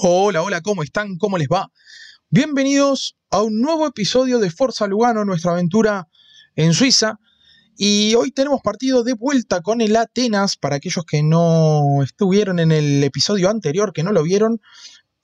Hola, hola, ¿cómo están? ¿Cómo les va? Bienvenidos a un nuevo episodio de Forza Lugano, nuestra aventura en Suiza. Y hoy tenemos partido de vuelta con el Atenas, para aquellos que no estuvieron en el episodio anterior, que no lo vieron,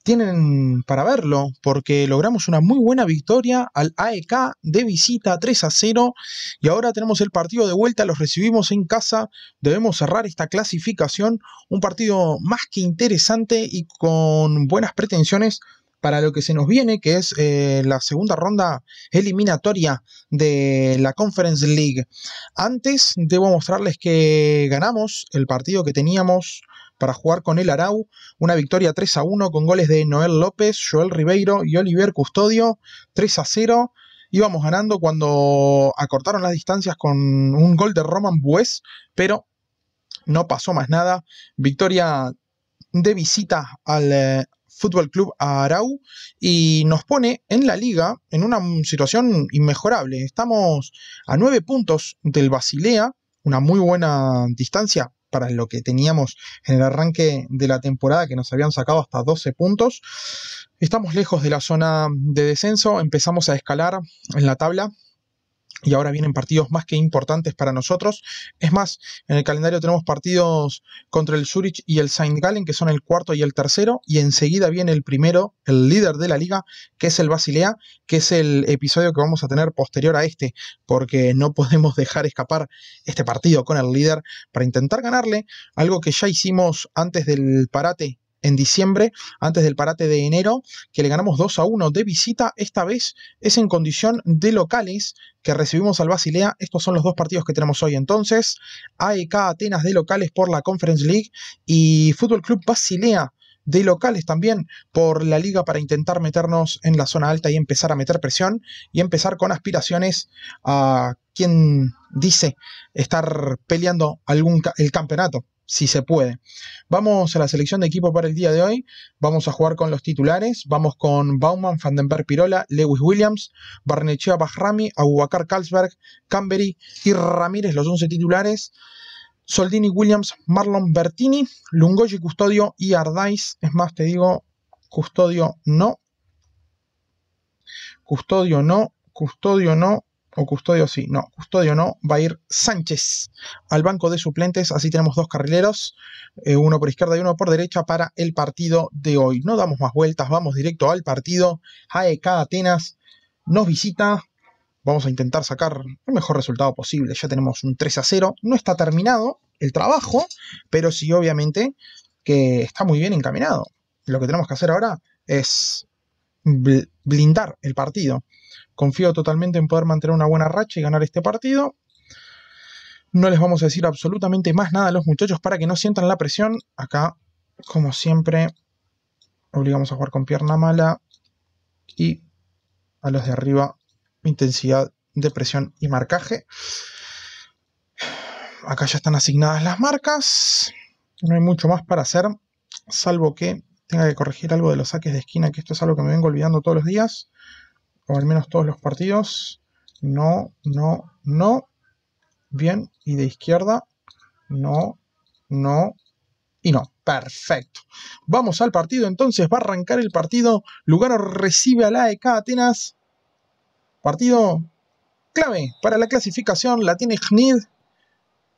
tienen para verlo, porque logramos una muy buena victoria al AEK de visita 3 a 0 y ahora tenemos el partido de vuelta, los recibimos en casa, debemos cerrar esta clasificación, un partido más que interesante y con buenas pretensiones para lo que se nos viene, que es eh, la segunda ronda eliminatoria de la Conference League. Antes debo mostrarles que ganamos el partido que teníamos para jugar con el Arau. Una victoria 3 a 1 con goles de Noel López, Joel Ribeiro y Oliver Custodio. 3 a 0. Íbamos ganando cuando acortaron las distancias con un gol de Roman Bues, pero no pasó más nada. Victoria de visita al eh, Fútbol Club Arau y nos pone en la liga en una situación inmejorable. Estamos a 9 puntos del Basilea, una muy buena distancia para lo que teníamos en el arranque de la temporada, que nos habían sacado hasta 12 puntos. Estamos lejos de la zona de descenso, empezamos a escalar en la tabla, y ahora vienen partidos más que importantes para nosotros. Es más, en el calendario tenemos partidos contra el Zurich y el Saint Gallen, que son el cuarto y el tercero, y enseguida viene el primero, el líder de la liga, que es el Basilea, que es el episodio que vamos a tener posterior a este, porque no podemos dejar escapar este partido con el líder para intentar ganarle, algo que ya hicimos antes del parate en diciembre, antes del parate de enero, que le ganamos 2 a 1 de visita. Esta vez es en condición de locales que recibimos al Basilea. Estos son los dos partidos que tenemos hoy entonces. AEK Atenas de locales por la Conference League y Fútbol Club Basilea de locales también por la liga para intentar meternos en la zona alta y empezar a meter presión y empezar con aspiraciones a quien dice estar peleando algún el campeonato si se puede. Vamos a la selección de equipo para el día de hoy. Vamos a jugar con los titulares. Vamos con Bauman, Vandenberg Pirola, Lewis Williams, Barnechea Bajrami, Aguacar, Carlsberg, Camberi y Ramírez, los 11 titulares. Soldini Williams, Marlon Bertini, y Custodio y Ardais. Es más, te digo, Custodio no. Custodio no. Custodio no o Custodio sí, no, Custodio no, va a ir Sánchez al banco de suplentes, así tenemos dos carrileros, eh, uno por izquierda y uno por derecha para el partido de hoy. No damos más vueltas, vamos directo al partido. AEK Atenas nos visita, vamos a intentar sacar el mejor resultado posible, ya tenemos un 3 a 0, no está terminado el trabajo, pero sí obviamente que está muy bien encaminado. Lo que tenemos que hacer ahora es blindar el partido. Confío totalmente en poder mantener una buena racha y ganar este partido. No les vamos a decir absolutamente más nada a los muchachos para que no sientan la presión. Acá, como siempre, obligamos a jugar con pierna mala y a los de arriba intensidad de presión y marcaje. Acá ya están asignadas las marcas. No hay mucho más para hacer, salvo que tenga que corregir algo de los saques de esquina, que esto es algo que me vengo olvidando todos los días o al menos todos los partidos. No, no, no. Bien, y de izquierda, no, no y no. Perfecto. Vamos al partido entonces, va a arrancar el partido. Lugano recibe a la EK Atenas. Partido clave para la clasificación, la tiene Gnid,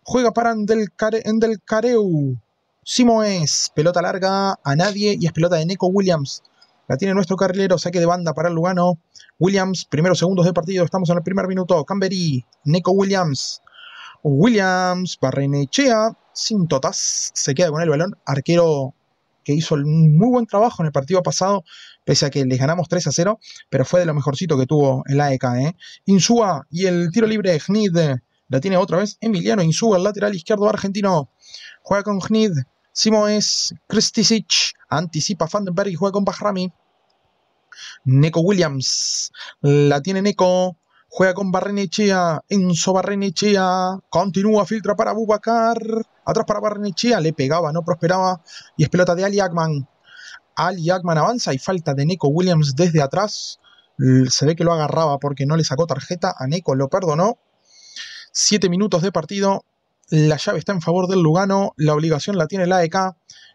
Juega para Endelcareu. simo Simoes, pelota larga a nadie y es pelota de Neko Williams. La tiene nuestro carrilero, saque de banda para el Lugano. Williams, primeros segundos de partido, estamos en el primer minuto. Camberi, Neko Williams. Williams, Barrenechea, sin totas, se queda con el balón. Arquero que hizo un muy buen trabajo en el partido pasado, pese a que les ganamos 3 a 0, pero fue de lo mejorcito que tuvo el AEK. ¿eh? Insúa y el tiro libre, Gnid, la tiene otra vez Emiliano Insúa, el lateral izquierdo argentino. Juega con Gnid, Simoes, Sich. anticipa Vandenberg y juega con Bahrami. Neko Williams, la tiene Neko, juega con Barrenechea, Enzo Barrenechea, continúa, filtra para Bubacar, atrás para Barrenechea, le pegaba, no prosperaba, y es pelota de Ali Akman, Ali Akman avanza y falta de Neko Williams desde atrás, se ve que lo agarraba porque no le sacó tarjeta, a Neko lo perdonó. Siete minutos de partido, la llave está en favor del Lugano, la obligación la tiene la AEK,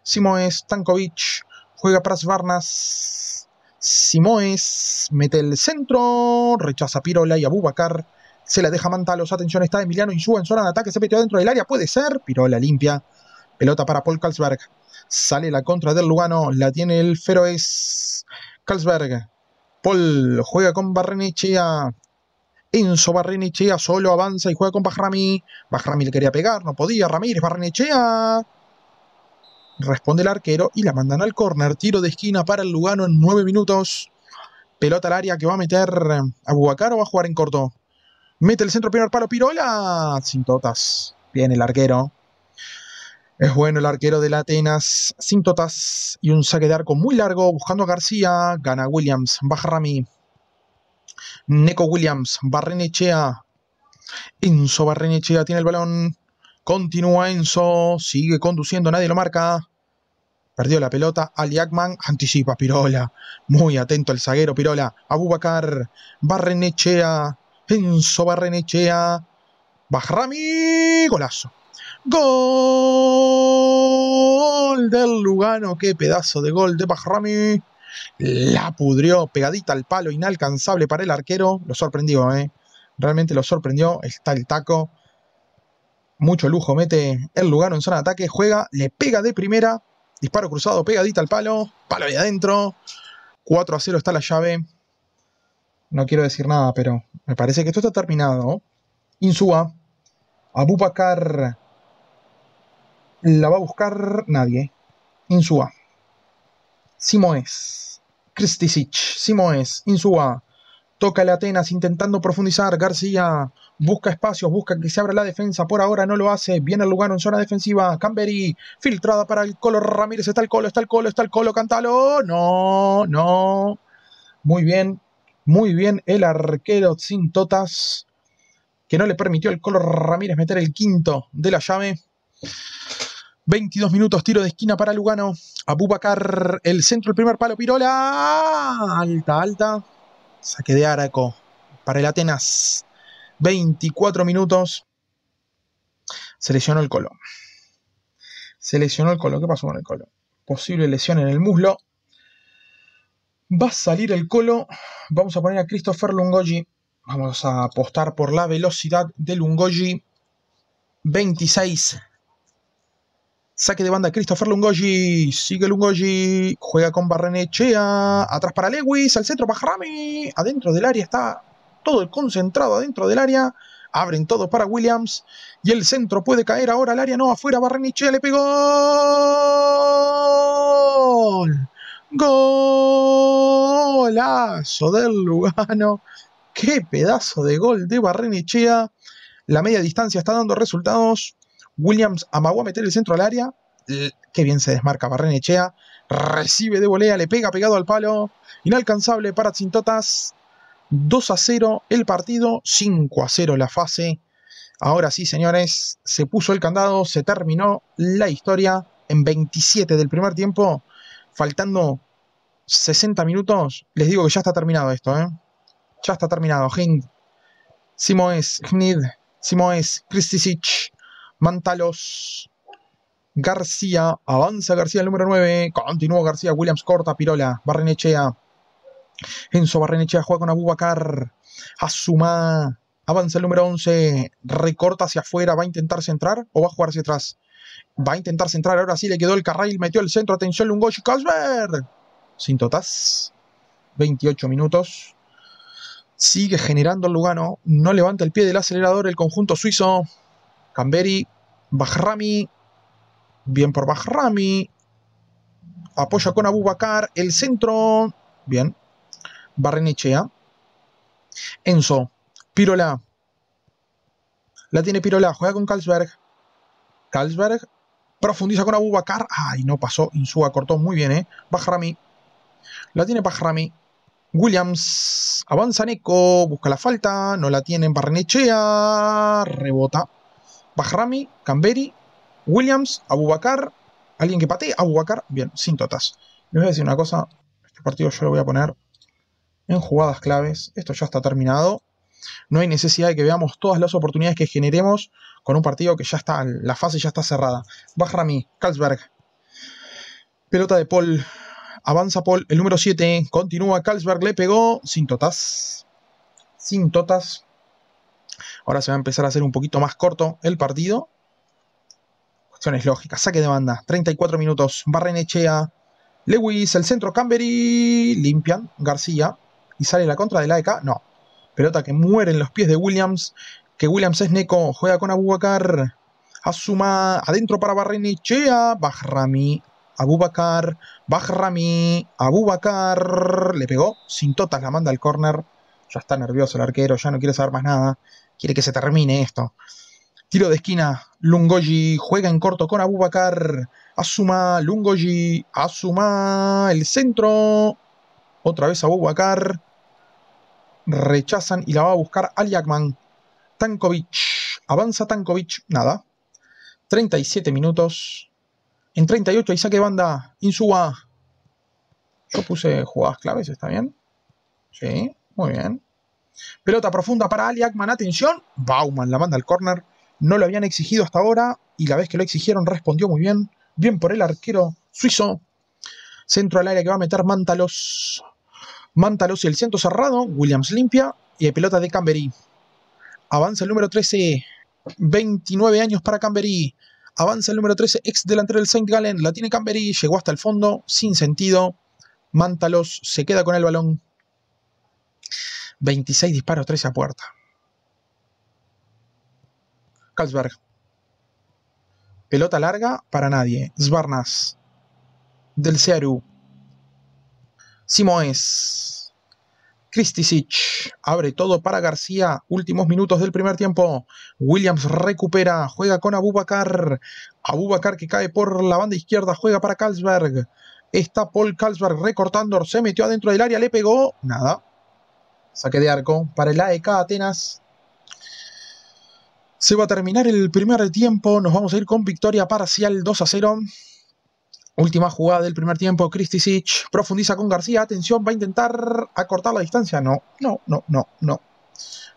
Simoes, Tankovic. juega Pras Varnas, Simoes, mete el centro, rechaza Pirola y Abubakar, se la deja Mantalos, atención está Emiliano Insúa en zona de ataque, se metió dentro del área, puede ser, Pirola limpia, pelota para Paul Kalsberg, sale la contra del Lugano, la tiene el Feroes, Kalsberg, Paul juega con Barrenechea, Enzo Barrenechea solo avanza y juega con Bajrami. Bajrami le quería pegar, no podía. Ramírez, Barrenechea. Responde el arquero y la mandan al córner. Tiro de esquina para el Lugano en nueve minutos. Pelota al área que va a meter a Bubacar o va a jugar en corto. Mete el centro primer palo Pirola. Sin totas. viene el arquero. Es bueno el arquero del Atenas. Sin totas. Y un saque de arco muy largo buscando a García. Gana Williams. Bajrami, Neco Williams, Barrenechea. Enzo Barrenechea tiene el balón. Continúa Enzo, sigue conduciendo, nadie lo marca. Perdió la pelota, Ali anticipa Pirola. Muy atento el zaguero Pirola. Abubakar, Barrenechea, Enzo Barrenechea. Bajrami, golazo. Gol del Lugano, qué pedazo de gol de Bajrami la pudrió, pegadita al palo, inalcanzable para el arquero. Lo sorprendió, ¿eh? Realmente lo sorprendió. Está el taco. Mucho lujo mete el lugar en zona de ataque. Juega, le pega de primera. Disparo cruzado, pegadita al palo. Palo ahí adentro. 4 a 0 está la llave. No quiero decir nada, pero me parece que esto está terminado. Insúa. Abupacar La va a buscar nadie. Insúa. Simoes, Kristisic, Simoes, Insúa. Toca el Atenas intentando profundizar. García busca espacios, busca que se abra la defensa. Por ahora no lo hace. Viene al lugar en zona defensiva. Camberi filtrada para el Colo Ramírez. Está el Colo, está el Colo, está el Colo. Cantalo. No, no. Muy bien, muy bien el arquero sin totas que no le permitió al Colo Ramírez meter el quinto de la llave. 22 minutos, tiro de esquina para Lugano. Pupacar el centro, el primer palo, Pirola. Alta, alta. Saque de Araco para el Atenas. 24 minutos. seleccionó el Colo. seleccionó el Colo. ¿Qué pasó con el Colo? Posible lesión en el muslo. Va a salir el Colo. Vamos a poner a Christopher Lungoji, Vamos a apostar por la velocidad de Lungoji. 26 Saque de banda Christopher Lungoji. Sigue Lungoji. Juega con Barrenechea. Atrás para Lewis. Al centro para Rami. Adentro del área está todo el concentrado adentro del área. Abren todo para Williams. Y el centro puede caer ahora al área. No, afuera. Barrenechea le pegó. Gol. Golazo del Lugano. Qué pedazo de gol de Barrenechea. La media distancia está dando resultados. Williams amagó a meter el centro al área. Qué bien se desmarca Barrenechea. Recibe de volea, le pega pegado al palo. Inalcanzable para Tsintotas. 2 a 0 el partido, 5 a 0 la fase. Ahora sí, señores, se puso el candado, se terminó la historia en 27 del primer tiempo, faltando 60 minutos. Les digo que ya está terminado esto, ¿eh? Ya está terminado, Hind, Simoes, es Simoes, Kristisic, Mantalos. García, avanza García el número 9, continúa García, Williams corta, Pirola, Barrenechea, Enzo Barrenechea juega con Abubacar, Azuma, avanza el número 11, recorta hacia afuera, va a intentar centrar o va a jugar hacia atrás, va a intentar centrar, ahora sí le quedó el carril, metió el centro, atención Lungoshi, Casper, sin totas, 28 minutos, sigue generando el Lugano, no levanta el pie del acelerador el conjunto suizo, Camberi Bajrami, bien por Bahrami, apoya con Bakar. el centro, bien, Barrenechea, Enzo, Pirola, la tiene Pirola, juega con Carlsberg, Carlsberg profundiza con Bakar. ay no pasó, Insúa cortó muy bien, eh, Bajrami. la tiene Bajrami, Williams, avanza Neko, busca la falta, no la tiene Barrenechea, rebota, Bahrami, Camberi, Williams, Abubakar, alguien que patee, Abubakar, bien, sin totas. Les voy a decir una cosa, este partido yo lo voy a poner en jugadas claves, esto ya está terminado, no hay necesidad de que veamos todas las oportunidades que generemos con un partido que ya está, la fase ya está cerrada. Bajrami, Carlsberg. pelota de Paul, avanza Paul, el número 7, continúa, Carlsberg, le pegó, sin totas, sin totas, Ahora se va a empezar a hacer un poquito más corto el partido. Cuestiones lógicas. Saque de banda. 34 minutos. Barrenechea. Lewis, el centro, Camberi, Limpian. García. Y sale la contra de la EK. No. Pelota que muere en los pies de Williams. Que Williams es Neco. Juega con Abubakar. Asuma. Adentro para Barrenechea. Bajrami. Abubakar, Bajrami, Abubakar, le pegó, sin totas la manda al córner, ya está nervioso el arquero, ya no quiere saber más nada, quiere que se termine esto. Tiro de esquina, Lungoji juega en corto con Abubakar. Asuma, Lungoji, Asuma, el centro. Otra vez Abubakar. Rechazan y la va a buscar Aliakman. Tankovic, avanza Tankovic, nada. 37 minutos. En 38 hay saque banda, Insuba. Yo puse jugadas claves, ¿está bien? Sí, muy bien. Pelota profunda para Ali atención. Bauman la manda al córner. No lo habían exigido hasta ahora y la vez que lo exigieron respondió muy bien. Bien por el arquero suizo. Centro al área que va a meter Mántalos Mántalos y el ciento cerrado. Williams limpia y hay pelota de Camberí. Avanza el número 13. 29 años para Camberí. Avanza el número 13, ex delantero del Saint Gallen. La tiene Camberí. Llegó hasta el fondo, sin sentido. Mántalos se queda con el balón. 26 disparos, 13 a puerta. Carlsberg. Pelota larga para nadie. Svarnas. Del Cearu. Simoes. Kristisic. Abre todo para García. Últimos minutos del primer tiempo. Williams recupera. Juega con Abubakar. Abubakar que cae por la banda izquierda. Juega para Carlsberg. Está Paul Carlsberg recortando. Se metió adentro del área. Le pegó. Nada. Saque de arco para el AEK Atenas. Se va a terminar el primer tiempo. Nos vamos a ir con victoria parcial 2 a 0. Última jugada del primer tiempo. Sitch profundiza con García. Atención, va a intentar acortar la distancia. No, no, no, no, no.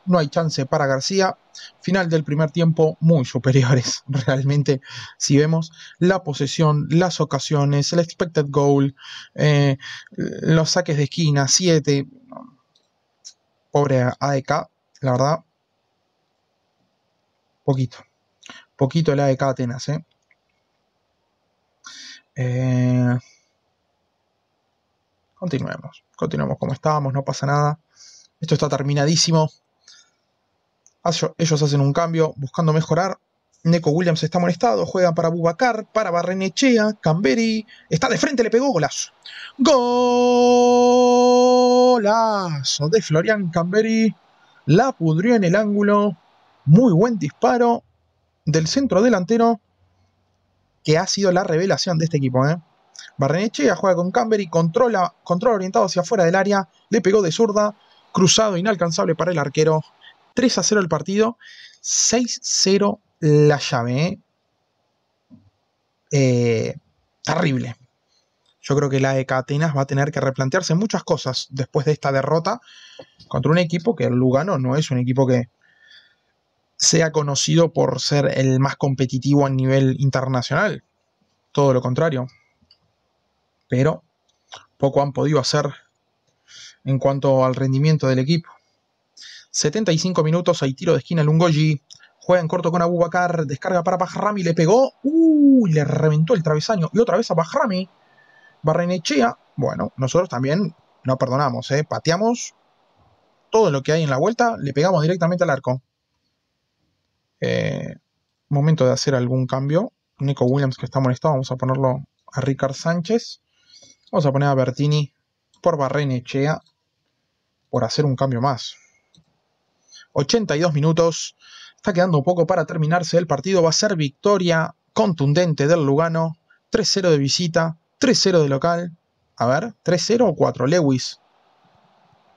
No hay chance para García. Final del primer tiempo, muy superiores. Realmente, si vemos la posesión, las ocasiones, el expected goal, eh, los saques de esquina, 7. Pobre AEK, la verdad. Poquito. Poquito el AEK Atenas, ¿eh? eh continuemos. Continuamos como estábamos, no pasa nada. Esto está terminadísimo. Ellos hacen un cambio buscando mejorar. Neko Williams está molestado, juega para Bubacar, para Barrenechea, Camberi. Está de frente, le pegó golazo. ¡Gol! golazo de Florian Camberi. La pudrió en el ángulo. Muy buen disparo del centro delantero. Que ha sido la revelación de este equipo. ¿eh? Barreneche ya juega con Camberi. Controla, orientado hacia afuera del área. Le pegó de zurda. Cruzado inalcanzable para el arquero. 3 a 0 el partido. 6-0 la llave. ¿eh? Eh, terrible. Yo creo que la de Atenas va a tener que replantearse muchas cosas después de esta derrota contra un equipo que el Lugano no es un equipo que sea conocido por ser el más competitivo a nivel internacional. Todo lo contrario. Pero poco han podido hacer en cuanto al rendimiento del equipo. 75 minutos, hay tiro de esquina Lungoji. Juega en corto con Abu descarga para Pajrami, le pegó. Uh, le reventó el travesaño. Y otra vez a Pajrami. Barrenechea, bueno, nosotros también no perdonamos, ¿eh? pateamos todo lo que hay en la vuelta, le pegamos directamente al arco. Eh, momento de hacer algún cambio. Nico Williams que está molestado, vamos a ponerlo a Ricard Sánchez. Vamos a poner a Bertini por Barrenechea por hacer un cambio más. 82 minutos. Está quedando un poco para terminarse el partido. Va a ser victoria contundente del Lugano. 3-0 de visita. 3-0 de local. A ver, 3-0 o 4. Lewis.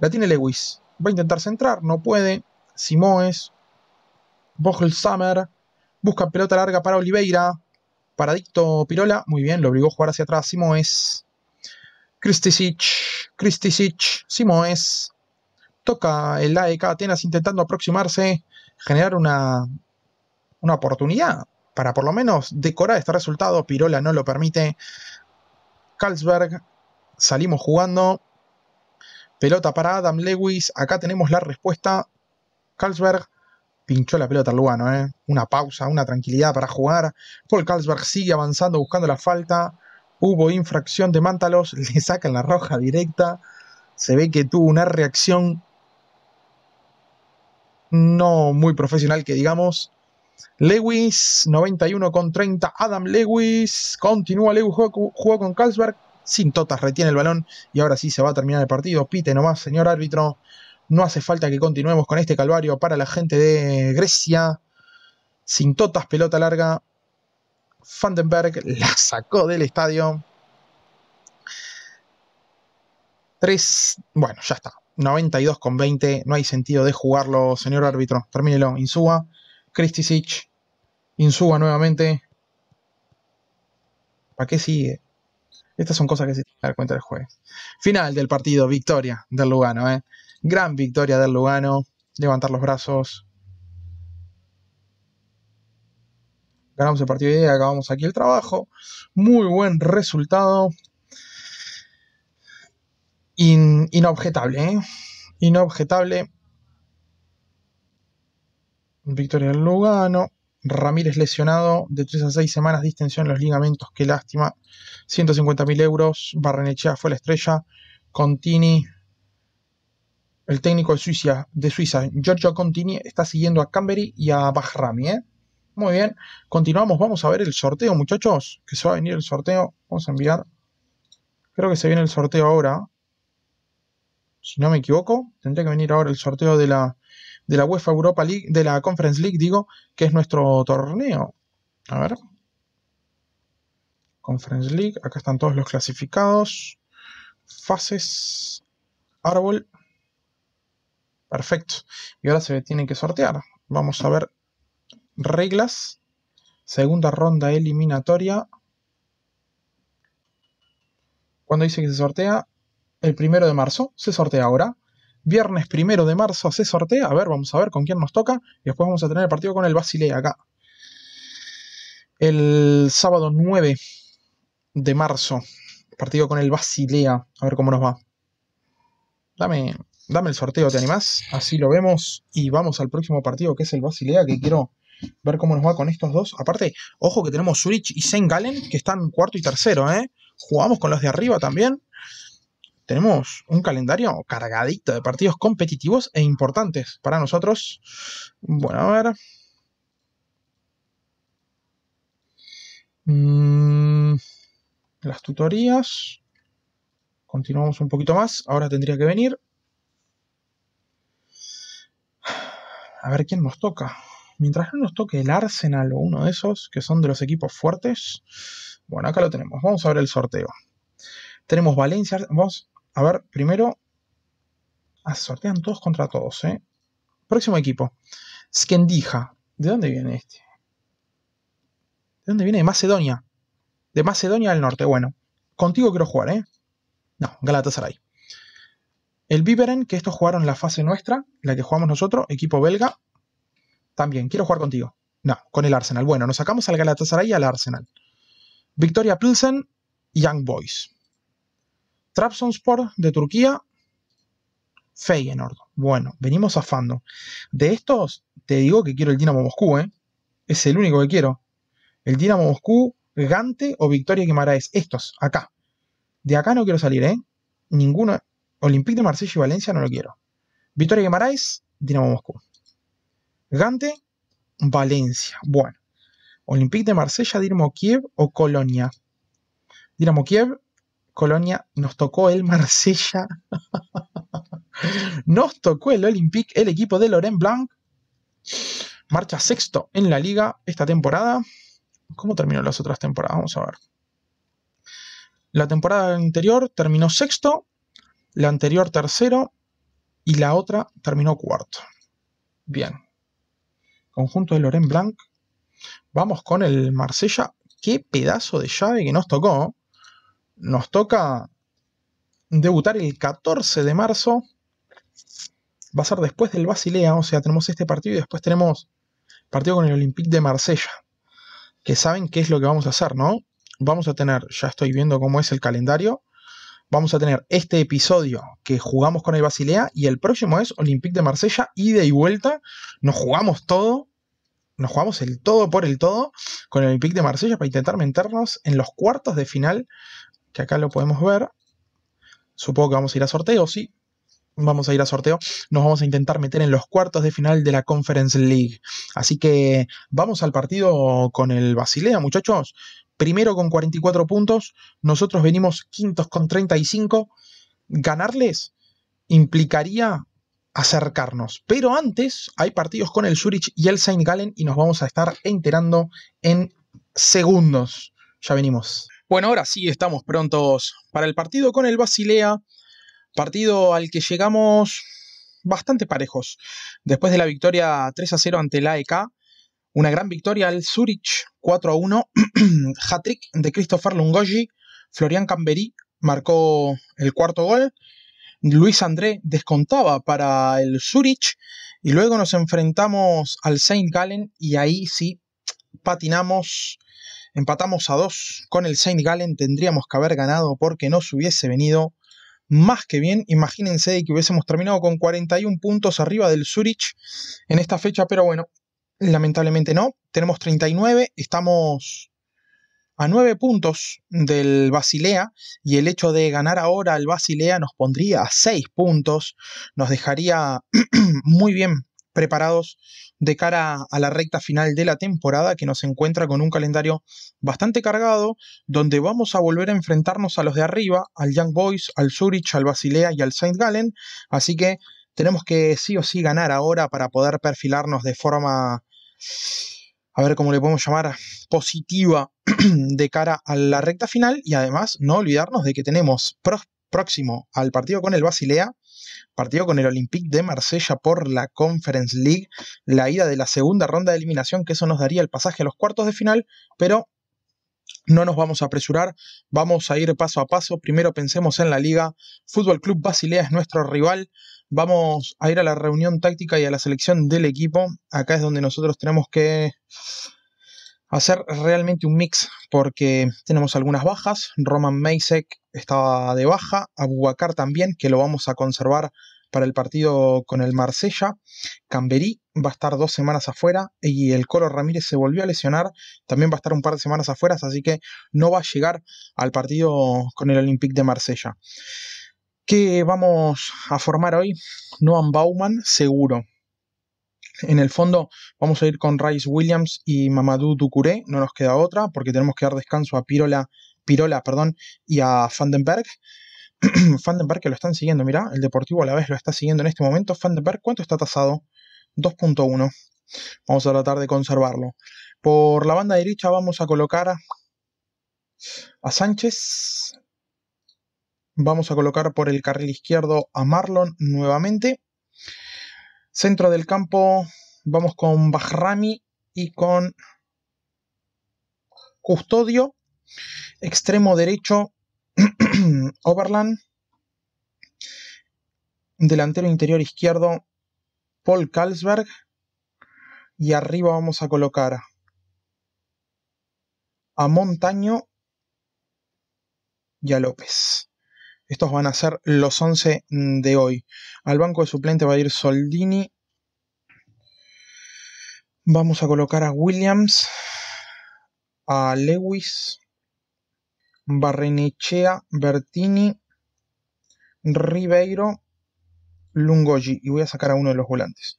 La tiene Lewis. Va a intentar centrar, no puede. Simoes. Vogel Summer. Busca pelota larga para Oliveira. Paradicto Pirola. Muy bien, lo obligó a jugar hacia atrás Simoes. Kristisic. Kristisic. Simoes. Toca el AEK Atenas intentando aproximarse. Generar una, una oportunidad para por lo menos decorar este resultado. Pirola no lo permite. Carlsberg. Salimos jugando. Pelota para Adam Lewis. Acá tenemos la respuesta. Carlsberg pinchó la pelota al Lugano. Eh. Una pausa, una tranquilidad para jugar. Paul Carlsberg sigue avanzando buscando la falta. Hubo infracción de Mántalos. Le sacan la roja directa. Se ve que tuvo una reacción no muy profesional que digamos. Lewis, 91 con 30. Adam Lewis, continúa Lewis, jugó, con Carlsberg. Sin totas, retiene el balón y ahora sí se va a terminar el partido. Pite nomás, señor árbitro. No hace falta que continuemos con este calvario para la gente de Grecia. Sin totas, pelota larga. Vandenberg la sacó del estadio. 3, bueno, ya está. 92 con 20. No hay sentido de jugarlo, señor árbitro. Termínelo, Insúa. Sitch. Insuba nuevamente. ¿Para qué sigue? Estas son cosas que se tienen que dar cuenta el jueves. Final del partido, victoria del Lugano. ¿eh? Gran victoria del Lugano. Levantar los brazos. Ganamos el partido de acabamos aquí el trabajo. Muy buen resultado. inobjetable, ¿eh? Inobjetable victoria Lugano. Ramírez lesionado de 3 a 6 semanas distensión en los ligamentos, qué lástima. mil euros. Barrenechea fue la estrella. Contini, el técnico de Suiza, de Suiza, Giorgio Contini, está siguiendo a Cambery y a Bahrami. ¿eh? Muy bien, continuamos. Vamos a ver el sorteo, muchachos. Que se va a venir el sorteo. Vamos a enviar. Creo que se viene el sorteo ahora. Si no me equivoco, tendría que venir ahora el sorteo de la de la UEFA Europa League, de la Conference League, digo, que es nuestro torneo. A ver. Conference League, acá están todos los clasificados. Fases, árbol. Perfecto. Y ahora se tienen que sortear. Vamos a ver reglas. Segunda ronda eliminatoria. Cuando dice que se sortea, el primero de marzo se sortea ahora. Viernes primero de marzo hace sortea. A ver, vamos a ver con quién nos toca. Y después vamos a tener el partido con el Basilea acá. El sábado 9 de marzo. Partido con el Basilea. A ver cómo nos va. Dame, dame el sorteo, ¿te animás? Así lo vemos y vamos al próximo partido que es el Basilea, que quiero ver cómo nos va con estos dos. Aparte, ojo que tenemos Zurich y Gallen. que están cuarto y tercero, ¿eh? Jugamos con los de arriba también tenemos un calendario cargadito de partidos competitivos e importantes para nosotros. Bueno, a ver. Mm, las tutorías. Continuamos un poquito más. Ahora tendría que venir. A ver quién nos toca. Mientras no nos toque el Arsenal o uno de esos, que son de los equipos fuertes. Bueno, acá lo tenemos. Vamos a ver el sorteo. Tenemos Valencia. Vamos a ver, primero. Ah, sortean todos contra todos, ¿eh? Próximo equipo. Skendija. ¿De dónde viene este? ¿De dónde viene? De Macedonia. De Macedonia del Norte. Bueno, contigo quiero jugar, ¿eh? No, Galatasaray. El Viveren, que estos jugaron la fase nuestra, la que jugamos nosotros, equipo belga. También, quiero jugar contigo. No, con el Arsenal. Bueno, nos sacamos al Galatasaray y al Arsenal. Victoria Pilsen, Young Boys. Trabzonspor de Turquía, Feyenoord. Bueno, venimos zafando. De estos, te digo que quiero el Dinamo Moscú, ¿eh? Es el único que quiero. El Dinamo Moscú, Gante o Victoria Guimaraes. Estos, acá. De acá no quiero salir, ¿eh? Ninguno. Olympique de Marsella y Valencia no lo quiero. Victoria Guimaraes, Dinamo Moscú. Gante, Valencia. Bueno. Olympique de Marsella, Dinamo Kiev o Colonia. Dinamo Kiev, Colonia, nos tocó el Marsella, nos tocó el Olympique, el equipo de Loren Blanc, marcha sexto en la liga esta temporada. ¿Cómo terminó las otras temporadas? Vamos a ver. La temporada anterior terminó sexto, la anterior tercero y la otra terminó cuarto. Bien. Conjunto de Loren Blanc. Vamos con el Marsella. Qué pedazo de llave que nos tocó nos toca debutar el 14 de marzo. Va a ser después del Basilea, o sea, tenemos este partido y después tenemos partido con el Olympique de Marsella. Que saben qué es lo que vamos a hacer, ¿no? Vamos a tener, ya estoy viendo cómo es el calendario. Vamos a tener este episodio que jugamos con el Basilea y el próximo es Olympique de Marsella, ida y vuelta. Nos jugamos todo, nos jugamos el todo por el todo con el Olympique de Marsella para intentar meternos en los cuartos de final acá lo podemos ver. Supongo que vamos a ir a sorteo, sí. Vamos a ir a sorteo. Nos vamos a intentar meter en los cuartos de final de la Conference League. Así que vamos al partido con el Basilea, muchachos. Primero con 44 puntos. Nosotros venimos quintos con 35. Ganarles implicaría acercarnos. Pero antes hay partidos con el Zurich y el Saint Gallen y nos vamos a estar enterando en segundos. Ya venimos. Bueno, ahora sí estamos prontos para el partido con el Basilea, partido al que llegamos bastante parejos. Después de la victoria 3 a 0 ante la AEK, una gran victoria al Zurich 4 a 1, hat-trick de Christopher Lungoji, Florian Camberi marcó el cuarto gol, Luis André descontaba para el Zurich y luego nos enfrentamos al Saint Gallen y ahí sí patinamos Empatamos a dos con el Saint Gallen, tendríamos que haber ganado porque nos hubiese venido más que bien. Imagínense que hubiésemos terminado con 41 puntos arriba del Zurich en esta fecha, pero bueno, lamentablemente no. Tenemos 39, estamos a 9 puntos del Basilea y el hecho de ganar ahora al Basilea nos pondría a 6 puntos, nos dejaría muy bien preparados de cara a la recta final de la temporada que nos encuentra con un calendario bastante cargado donde vamos a volver a enfrentarnos a los de arriba, al Young Boys, al Zurich, al Basilea y al Saint Gallen, así que tenemos que sí o sí ganar ahora para poder perfilarnos de forma a ver cómo le podemos llamar, positiva de cara a la recta final y además no olvidarnos de que tenemos próximo al partido con el Basilea Partido con el Olympique de Marsella por la Conference League, la ida de la segunda ronda de eliminación, que eso nos daría el pasaje a los cuartos de final, pero no nos vamos a apresurar, vamos a ir paso a paso. Primero pensemos en la liga. Fútbol Club Basilea es nuestro rival. Vamos a ir a la reunión táctica y a la selección del equipo. Acá es donde nosotros tenemos que hacer realmente un mix, porque tenemos algunas bajas, Roman Meisek estaba de baja, Abubakar también, que lo vamos a conservar para el partido con el Marsella, Camberí va a estar dos semanas afuera y el Coro Ramírez se volvió a lesionar, también va a estar un par de semanas afuera, así que no va a llegar al partido con el Olympique de Marsella. ¿Qué vamos a formar hoy? Noam Bauman, seguro. En el fondo vamos a ir con Rice Williams y Mamadou Ducouré, no nos queda otra porque tenemos que dar descanso a Pirola, Pirola perdón, y a Vandenberg. Vandenberg que lo están siguiendo, mira, el Deportivo a la vez lo está siguiendo en este momento. Vandenberg, ¿cuánto está tasado? 2.1. Vamos a tratar de conservarlo. Por la banda derecha vamos a colocar a Sánchez. Vamos a colocar por el carril izquierdo a Marlon nuevamente. Centro del campo, vamos con Bahrami y con Custodio. Extremo derecho, Oberland. Delantero interior izquierdo, Paul Kalsberg. Y arriba vamos a colocar a Montaño y a López. Estos van a ser los 11 mm, de hoy. Al banco de suplente va a ir Soldini. Vamos a colocar a Williams, a Lewis, Barrenechea, Bertini, Ribeiro, Lungoji. Y voy a sacar a uno de los volantes.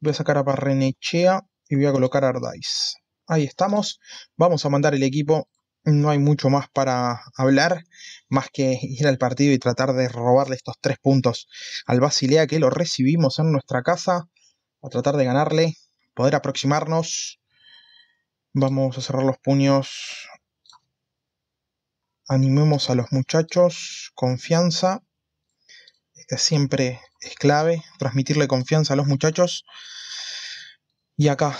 Voy a sacar a Barrenechea y voy a colocar a Ardais. Ahí estamos. Vamos a mandar el equipo no hay mucho más para hablar, más que ir al partido y tratar de robarle estos tres puntos al Basilea que lo recibimos en nuestra casa, a tratar de ganarle, poder aproximarnos. Vamos a cerrar los puños. Animemos a los muchachos, confianza. Este siempre es clave, transmitirle confianza a los muchachos. Y acá,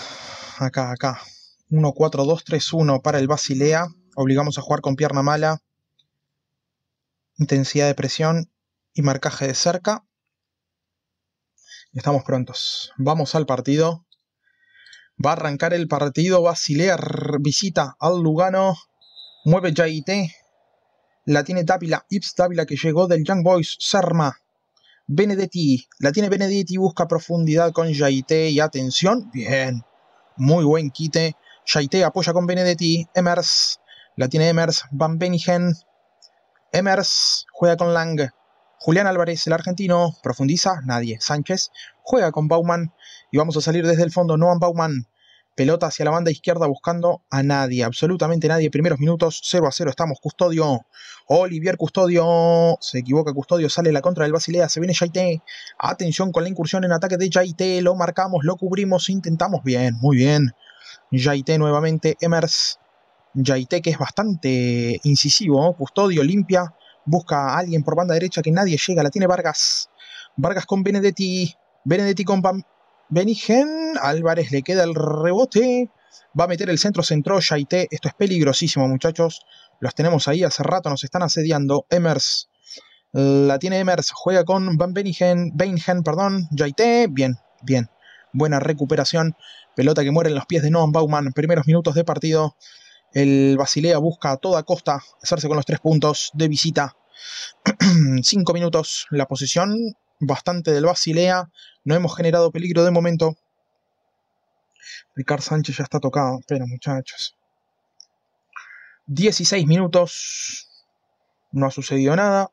acá, acá. 1-4-2-3-1 para el Basilea obligamos a jugar con pierna mala, intensidad de presión y marcaje de cerca. Estamos prontos. Vamos al partido. Va a arrancar el partido. Basilea visita al Lugano. Mueve Jaite. La tiene Tapila. Ips Tapila que llegó del Young Boys. Serma. Benedetti. La tiene Benedetti. Busca profundidad con Jaite. Y atención. Bien. Muy buen quite. Jaite apoya con Benedetti. Emers. La tiene Emers, Van Benigen. Emers juega con Lang. Julián Álvarez, el argentino, profundiza, nadie. Sánchez juega con Bauman y vamos a salir desde el fondo. Noam Bauman, pelota hacia la banda izquierda buscando a nadie, absolutamente nadie. Primeros minutos, 0 a 0, estamos. Custodio, Olivier Custodio, se equivoca Custodio, sale la contra del Basilea, se viene Jaite. Atención con la incursión en ataque de Jaite, lo marcamos, lo cubrimos, intentamos bien, muy bien. Jaite nuevamente, Emers que es bastante incisivo, Custodio, limpia, busca a alguien por banda derecha que nadie llega, la tiene Vargas. Vargas con Benedetti, Benedetti con Van Benigen, Álvarez le queda el rebote, va a meter el centro, centró Yaité, esto es peligrosísimo muchachos, los tenemos ahí hace rato, nos están asediando, Emers, la tiene Emers, juega con Van Benigen, Benigen, perdón, Yaité, bien, bien, buena recuperación, pelota que muere en los pies de Noam Bauman, primeros minutos de partido, el Basilea busca a toda costa hacerse con los tres puntos de visita. Cinco minutos la posición bastante del Basilea. No hemos generado peligro de momento. Ricardo Sánchez ya está tocado. Pero muchachos. 16 minutos. No ha sucedido nada.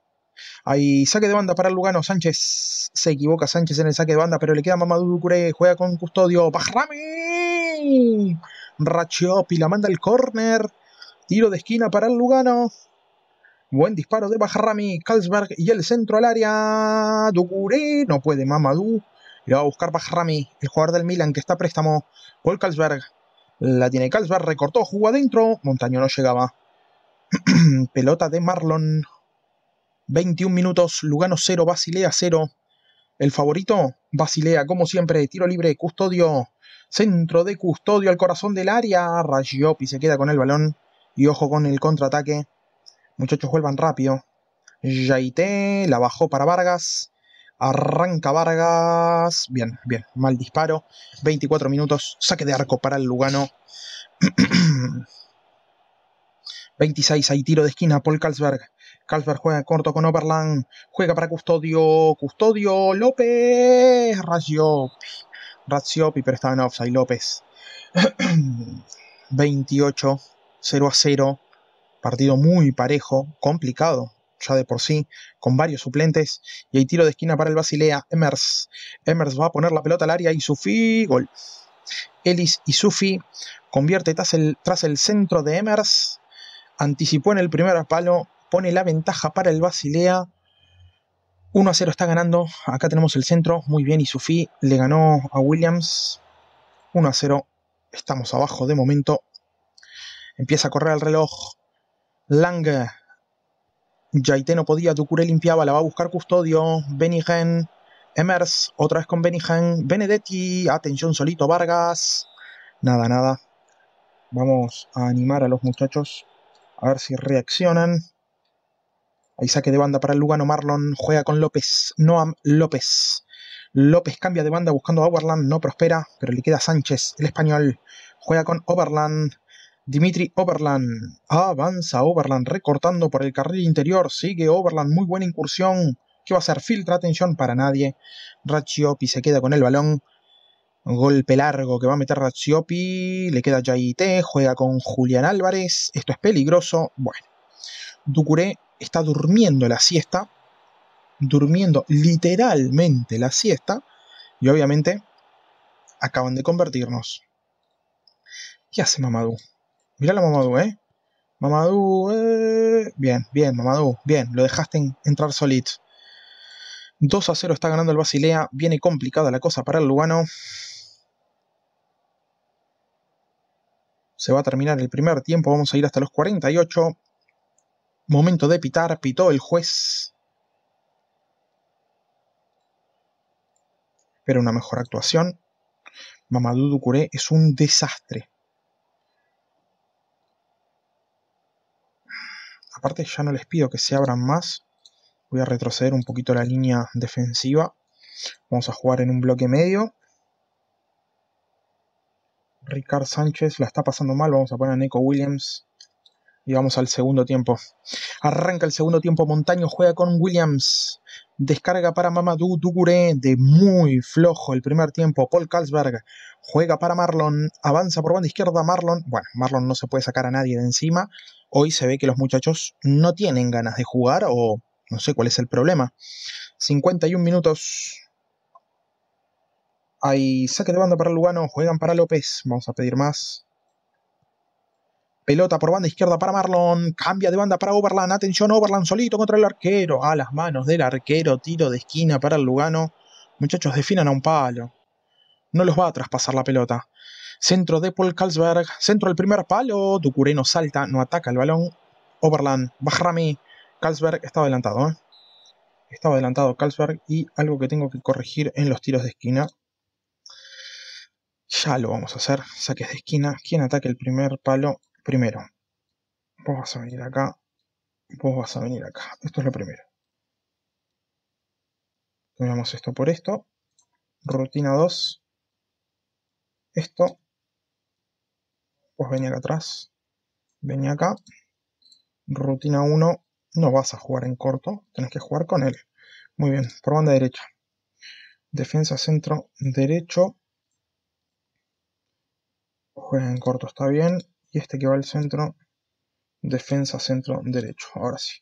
Hay saque de banda para Lugano. Sánchez se equivoca. Sánchez en el saque de banda, pero le queda Mamadou Ducuré. Juega con custodio. ¡Bajrami! Rachiopi la manda al córner. Tiro de esquina para el Lugano. Buen disparo de Bajarrami, Kalsberg y el centro al área. Dugure, no puede Mamadou. Y va a buscar Bajarrami, el jugador del Milan que está préstamo. Paul Kalsberg. La tiene Kalsberg, recortó, jugó adentro. Montaño no llegaba. Pelota de Marlon. 21 minutos, Lugano 0, Basilea 0. El favorito, Basilea, como siempre, tiro libre, custodio. Centro de custodio al corazón del área. Rayopi se queda con el balón. Y ojo con el contraataque. Muchachos, vuelvan rápido. Yaité la bajó para Vargas. Arranca Vargas. Bien, bien. Mal disparo. 24 minutos. Saque de arco para el Lugano. 26, hay tiro de esquina, Paul Carlsberg. Carlsberg juega corto con Oberland, juega para Custodio, Custodio, López, Rayop. Razzioppi, pero estaba en offside López. 28, 0 a 0. Partido muy parejo, complicado ya de por sí, con varios suplentes. Y hay tiro de esquina para el Basilea, Emers. Emers va a poner la pelota al área y Sufi, gol. Ellis y Sufi convierte tras el, tras el centro de Emers. Anticipó en el primer palo, pone la ventaja para el Basilea 1 a 0 está ganando. Acá tenemos el centro. Muy bien. Y Sufi le ganó a Williams. 1 a 0. Estamos abajo de momento. Empieza a correr el reloj. Lange, Jaité no podía. Ducuré limpiaba. La va a buscar Custodio. Benigen. Emers. Otra vez con Benigen. Benedetti. Atención solito. Vargas. Nada, nada. Vamos a animar a los muchachos. A ver si reaccionan. Ahí saque de banda para el Lugano. Marlon juega con López. Noam López. López cambia de banda buscando a Overland. No prospera, pero le queda Sánchez, el español. Juega con Overland. Dimitri Overland. Avanza Overland recortando por el carril interior. Sigue Overland. Muy buena incursión. ¿Qué va a hacer? Filtra atención para nadie. Raciopi se queda con el balón. Golpe largo que va a meter Raciopi. Le queda Jaite. Juega con Julián Álvarez. Esto es peligroso. Bueno. Ducuré está durmiendo la siesta, durmiendo literalmente la siesta, y obviamente acaban de convertirnos. ¿Qué hace Mamadou? Mirá la Mamadou, ¿eh? Mamadou, eh. bien, bien, Mamadou, bien, lo dejaste entrar solito. 2 a 0 está ganando el Basilea, viene complicada la cosa para el Lugano. Se va a terminar el primer tiempo, vamos a ir hasta los 48. Momento de pitar, pitó el juez. Pero una mejor actuación. Mamadou Ducouré es un desastre. Aparte ya no les pido que se abran más. Voy a retroceder un poquito la línea defensiva. Vamos a jugar en un bloque medio. Ricard Sánchez la está pasando mal. Vamos a poner a Neko Williams y vamos al segundo tiempo. Arranca el segundo tiempo, Montaño juega con Williams. Descarga para Mamadou Dugure de muy flojo el primer tiempo. Paul Kalsberg juega para Marlon, avanza por banda izquierda Marlon. Bueno, Marlon no se puede sacar a nadie de encima. Hoy se ve que los muchachos no tienen ganas de jugar o no sé cuál es el problema. 51 minutos. Hay saque de banda para Lugano, juegan para López. Vamos a pedir más. Pelota por banda izquierda para Marlon. Cambia de banda para Overland. Atención, Overland solito contra el arquero. A las manos del arquero. Tiro de esquina para el Lugano. Muchachos, definan a un palo. No los va a traspasar la pelota. Centro de Paul Carlsberg. Centro del primer palo. no salta. No ataca el balón. Overland. Bajrami. Carlsberg estaba adelantado. ¿eh? Estaba adelantado Carlsberg. Y algo que tengo que corregir en los tiros de esquina. Ya lo vamos a hacer. Saques de esquina. ¿Quién ataque el primer palo Primero, vos vas a venir acá, vos vas a venir acá. Esto es lo primero. Cambiamos esto por esto. Rutina 2. Esto. Vos acá atrás. venía acá. Rutina 1. No vas a jugar en corto. Tenés que jugar con él. Muy bien. Por banda derecha. Defensa centro derecho. Juega en corto, está bien y este que va al centro, defensa, centro, derecho. Ahora sí.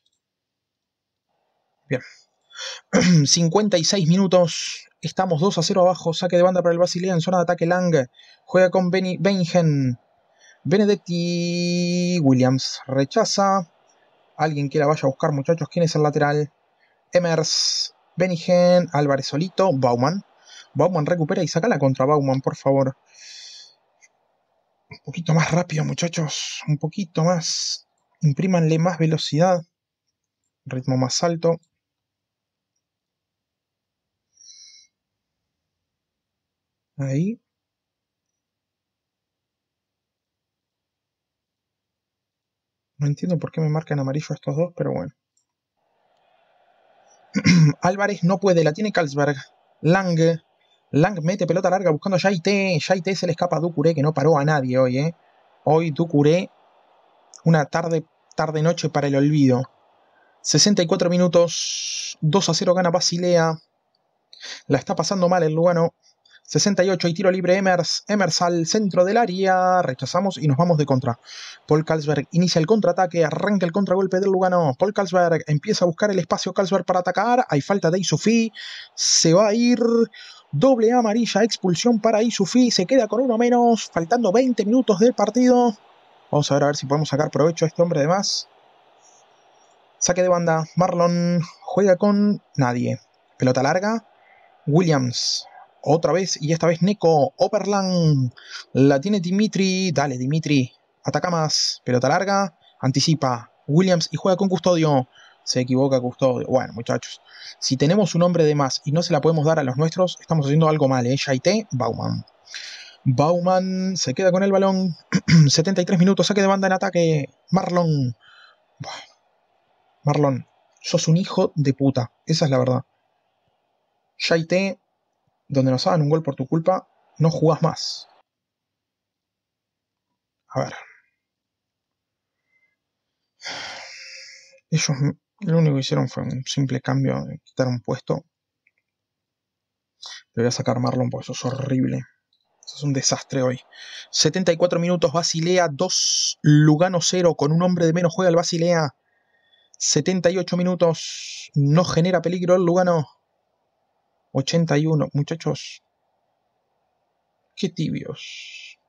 Bien. 56 minutos. Estamos 2 a 0 abajo. Saque de banda para el Basilea en zona de ataque Lang. Juega con Benny Benedetti. Williams rechaza. Alguien que la vaya a buscar, muchachos. ¿Quién es el lateral? Emers. Benigen. Álvarez solito. Bauman. Bauman recupera y saca la contra Bauman, por favor. Un poquito más rápido, muchachos. Un poquito más. Imprímanle más velocidad. Ritmo más alto. Ahí. No entiendo por qué me marcan amarillo estos dos, pero bueno. Álvarez no puede, la tiene Carlsberg. Lange. Lang mete pelota larga buscando a Yaite. Yaite se le escapa a Ducuré, que no paró a nadie hoy, ¿eh? Hoy Ducuré, una tarde, tarde-noche para el olvido. 64 minutos, 2 a 0 gana Basilea. La está pasando mal el Lugano. 68 y tiro libre Emers. Emers al centro del área. Rechazamos y nos vamos de contra. Paul Kalsberg inicia el contraataque. Arranca el contragolpe del Lugano. Paul Kalsberg empieza a buscar el espacio Kalsberg para atacar. Hay falta de Isufi. Se va a ir. Doble amarilla, expulsión para Isufi. Se queda con uno menos, faltando 20 minutos del partido. Vamos a ver, ver si podemos sacar provecho a este hombre de más. Saque de banda. Marlon juega con nadie. Pelota larga. Williams. Otra vez, y esta vez Neko. Oberland, La tiene Dimitri. Dale, Dimitri. Ataca más. Pelota larga. Anticipa. Williams y juega con custodio se equivoca Custodio. Bueno, muchachos, si tenemos un hombre de más y no se la podemos dar a los nuestros, estamos haciendo algo mal, ¿eh? Bauman. Bauman se queda con el balón. 73 minutos, saque de banda en ataque. Marlon. Marlon, sos un hijo de puta. Esa es la verdad. Yaite, donde nos hagan un gol por tu culpa, no jugás más. A ver. Ellos lo único que hicieron fue un simple cambio, quitar un puesto. Le voy a sacar Marlon porque eso es horrible. Eso es un desastre hoy. 74 minutos, Basilea 2, Lugano 0. Con un hombre de menos juega el Basilea. 78 minutos, no genera peligro el Lugano. 81, muchachos. Qué tibios.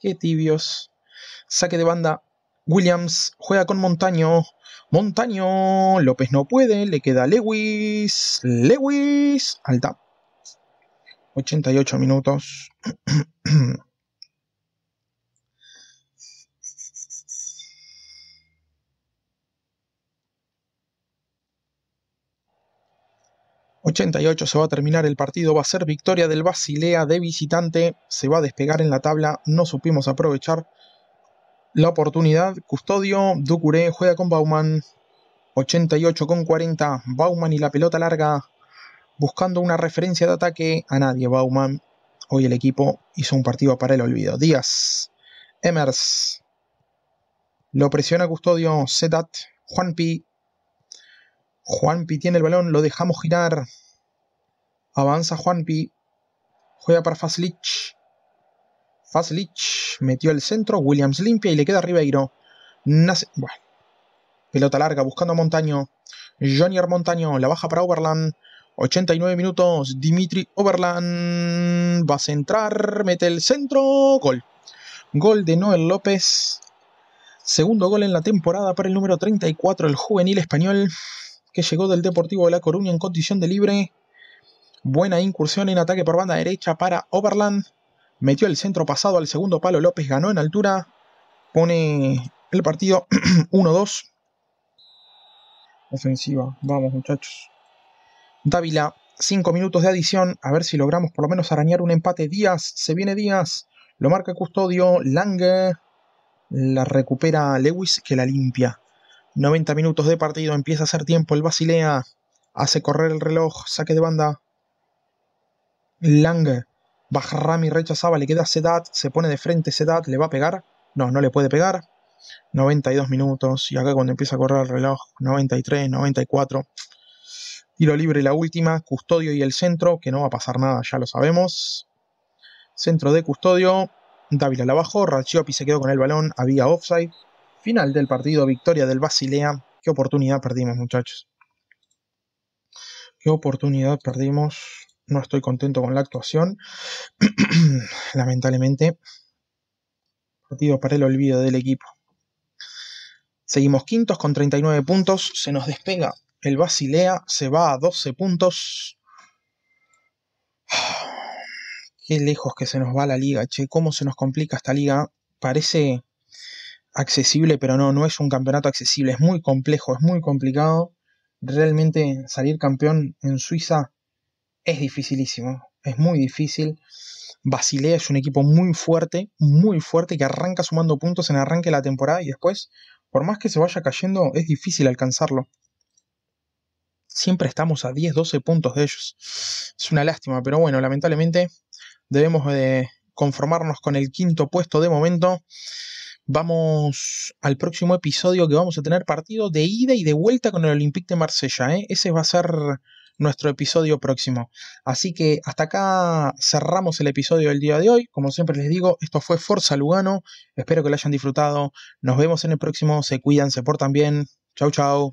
Qué tibios. Saque de banda Williams juega con Montaño. Montaño. López no puede. Le queda Lewis. Lewis. Alta. 88 minutos. ...88 se va a terminar el partido... ...va a ser victoria del Basilea de visitante... ...se va a despegar en la tabla... ...no supimos aprovechar la oportunidad. Custodio, Ducuré juega con Bauman. 88 con 40. Bauman y la pelota larga. Buscando una referencia de ataque a nadie. Bauman. Hoy el equipo hizo un partido para el olvido. Díaz. Emers. Lo presiona Custodio. Zedat, Juanpi. Juanpi tiene el balón. Lo dejamos girar. Avanza Juanpi. Juega para Faslich. Faslich metió el centro, Williams limpia y le queda Ribeiro. Nace, pelota larga buscando a Montaño. Jonier Montaño la baja para Overland. 89 minutos, Dimitri Overland va a centrar, mete el centro, gol. Gol de Noel López. Segundo gol en la temporada para el número 34, el juvenil español que llegó del Deportivo de La Coruña en condición de libre. Buena incursión en ataque por banda derecha para Overland metió el centro pasado al segundo palo, López ganó en altura, pone el partido 1-2. Ofensiva, vamos muchachos. Dávila, 5 minutos de adición, a ver si logramos por lo menos arañar un empate. Díaz, se viene Díaz, lo marca Custodio, Lange, la recupera Lewis que la limpia. 90 minutos de partido, empieza a hacer tiempo el Basilea, hace correr el reloj, saque de banda. Lange mi rechazaba, le queda Sedat, se pone de frente Sedat, le va a pegar. No, no le puede pegar. 92 minutos y acá cuando empieza a correr el reloj, 93, 94. Tiro libre la última, custodio y el centro, que no va a pasar nada, ya lo sabemos. Centro de custodio, Dávila la bajó, Raciopi se quedó con el balón, había offside. Final del partido, victoria del Basilea. Qué oportunidad perdimos, muchachos. Qué oportunidad perdimos no estoy contento con la actuación. Lamentablemente, partido para el olvido del equipo. Seguimos quintos con 39 puntos. Se nos despega el Basilea. Se va a 12 puntos. Qué lejos que se nos va la liga, che. Cómo se nos complica esta liga. Parece accesible, pero no, no es un campeonato accesible. Es muy complejo, es muy complicado. Realmente salir campeón en Suiza es dificilísimo, es muy difícil. Basilea es un equipo muy fuerte, muy fuerte, que arranca sumando puntos en arranque de la temporada y después, por más que se vaya cayendo, es difícil alcanzarlo. Siempre estamos a 10, 12 puntos de ellos. Es una lástima, pero bueno, lamentablemente debemos de conformarnos con el quinto puesto de momento. Vamos al próximo episodio que vamos a tener partido de ida y de vuelta con el Olympique de Marsella. ¿eh? Ese va a ser nuestro episodio próximo. Así que hasta acá cerramos el episodio del día de hoy. Como siempre les digo, esto fue Forza Lugano. Espero que lo hayan disfrutado. Nos vemos en el próximo. Se cuidan, se portan bien. Chau, chau.